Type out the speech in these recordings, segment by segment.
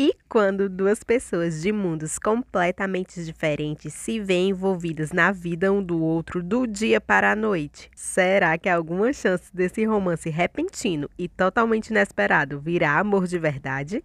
E quando duas pessoas de mundos completamente diferentes se veem envolvidas na vida um do outro do dia para a noite, será que há alguma chance desse romance repentino e totalmente inesperado virar amor de verdade?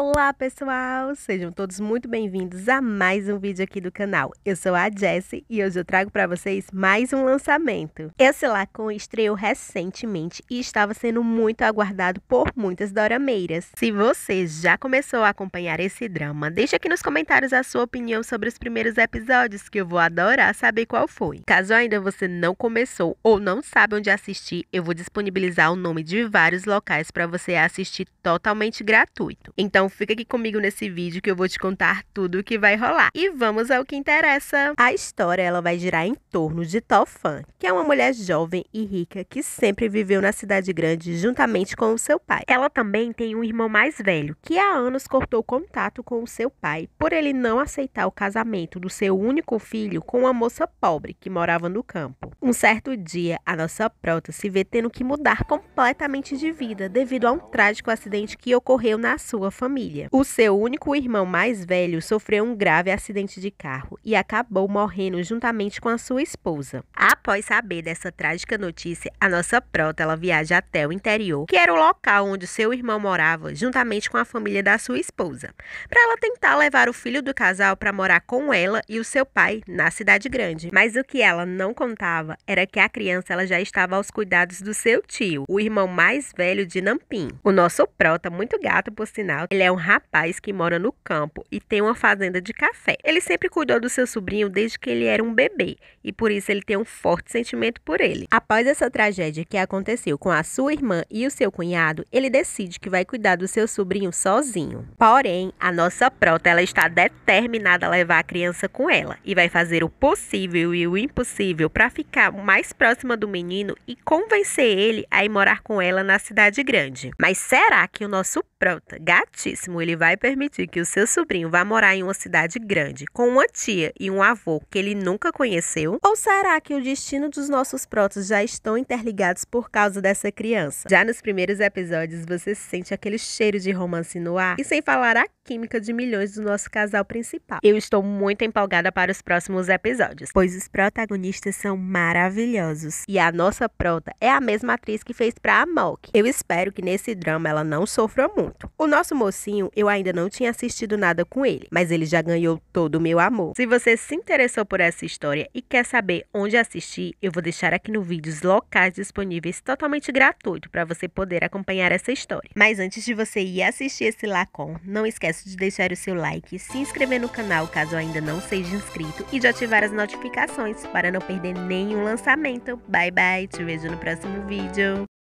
Olá, pessoal! Sejam todos muito bem-vindos a mais um vídeo aqui do canal. Eu sou a Jessie e hoje eu trago para vocês mais um lançamento. Esse Lacon estreou recentemente e estava sendo muito aguardado por muitas dorameiras. Se você já começou a acompanhar esse drama, deixe aqui nos comentários a sua opinião sobre os primeiros episódios, que eu vou adorar saber qual foi. Caso ainda você não começou ou não sabe onde assistir, eu vou disponibilizar o nome de vários locais para você assistir totalmente gratuito. Então, então, fica aqui comigo nesse vídeo que eu vou te contar tudo o que vai rolar. E vamos ao que interessa. A história ela vai girar em torno de Tofan, que é uma mulher jovem e rica que sempre viveu na cidade grande juntamente com o seu pai. Ela também tem um irmão mais velho que há anos cortou contato com o seu pai por ele não aceitar o casamento do seu único filho com uma moça pobre que morava no campo. Um certo dia, a nossa prota se vê tendo que mudar completamente de vida devido a um trágico acidente que ocorreu na sua família família. O seu único irmão mais velho sofreu um grave acidente de carro e acabou morrendo juntamente com a sua esposa. Após saber dessa trágica notícia, a nossa prota ela viaja até o interior, que era o local onde seu irmão morava, juntamente com a família da sua esposa, para ela tentar levar o filho do casal para morar com ela e o seu pai na cidade grande. Mas o que ela não contava era que a criança ela já estava aos cuidados do seu tio, o irmão mais velho de Nampim. O nosso prota, muito gato por sinal, ele é um rapaz que mora no campo e tem uma fazenda de café. Ele sempre cuidou do seu sobrinho desde que ele era um bebê e por isso ele tem um forte sentimento por ele. Após essa tragédia que aconteceu com a sua irmã e o seu cunhado, ele decide que vai cuidar do seu sobrinho sozinho. Porém, a nossa prota ela está determinada a levar a criança com ela e vai fazer o possível e o impossível para ficar mais próxima do menino e convencer ele a ir morar com ela na cidade grande. Mas será que o nosso prota, gatinho ele vai permitir que o seu sobrinho vá morar em uma cidade grande, com uma tia e um avô que ele nunca conheceu? Ou será que o destino dos nossos protos já estão interligados por causa dessa criança? Já nos primeiros episódios, você sente aquele cheiro de romance no ar, e sem falar a química de milhões do nosso casal principal. Eu estou muito empolgada para os próximos episódios, pois os protagonistas são maravilhosos. E a nossa prota é a mesma atriz que fez para Amok. Eu espero que nesse drama ela não sofra muito. O nosso moço eu ainda não tinha assistido nada com ele, mas ele já ganhou todo o meu amor. Se você se interessou por essa história e quer saber onde assistir, eu vou deixar aqui no vídeo os locais disponíveis totalmente gratuito para você poder acompanhar essa história. Mas antes de você ir assistir esse Lacon, não esqueça de deixar o seu like, se inscrever no canal caso ainda não seja inscrito e de ativar as notificações para não perder nenhum lançamento. Bye bye, te vejo no próximo vídeo.